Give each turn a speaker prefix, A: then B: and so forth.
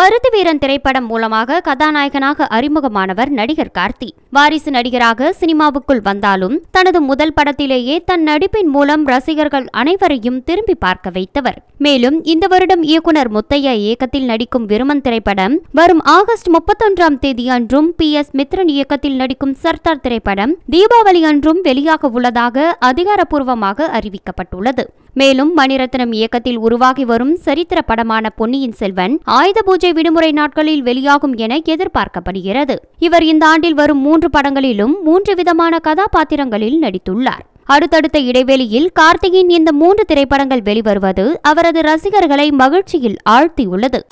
A: பருத்தி வீரன் திரைப்படம் மூலமாக கதாநாயகனாக அறிமுகமானவர் நடிகர் கார்த்தி வாரிசு நடிகராக சினிமாவுக்குள் வந்தாலும் தனது முதல் படத்திலேயே தன் நடிப்பின் மூலம் ரசிகர்கள் அனைவரையும் திரும்பி பார்க்க வைத்தவர் மேலும் இந்த வருடம் இயக்குனர் முத்தையா இயக்கத்தில் நடிக்கும் விருமன் திரைப்படம் வரும் ஆகஸ்ட் முப்பத்தொன்றாம் தேதி அன்றும் பி எஸ் மித்ரன் இயக்கத்தில் நடிக்கும் சர்தார் திரைப்படம் தீபாவளி அன்றும் வெளியாக உள்ளதாக அதிகாரப்பூர்வமாக அறிவிக்கப்பட்டுள்ளது மேலும் மணிரத்னம் இயக்கத்தில் உருவாகி வரும் சரித்திர படமான பொன்னியின் செல்வன் ஆயுத பூஜை பூஜை விடுமுறை நாட்களில் வெளியாகும் என எதிர்பார்க்கப்படுகிறது இவர் இந்த ஆண்டில் வரும் மூன்று படங்களிலும் மூன்று விதமான கதாபாத்திரங்களில் நடித்துள்ளார் அடுத்தடுத்த இடைவெளியில் கார்த்திகின் இந்த மூன்று திரைப்படங்கள் வெளிவருவது அவரது ரசிகர்களை மகிழ்ச்சியில் ஆழ்த்தியுள்ளது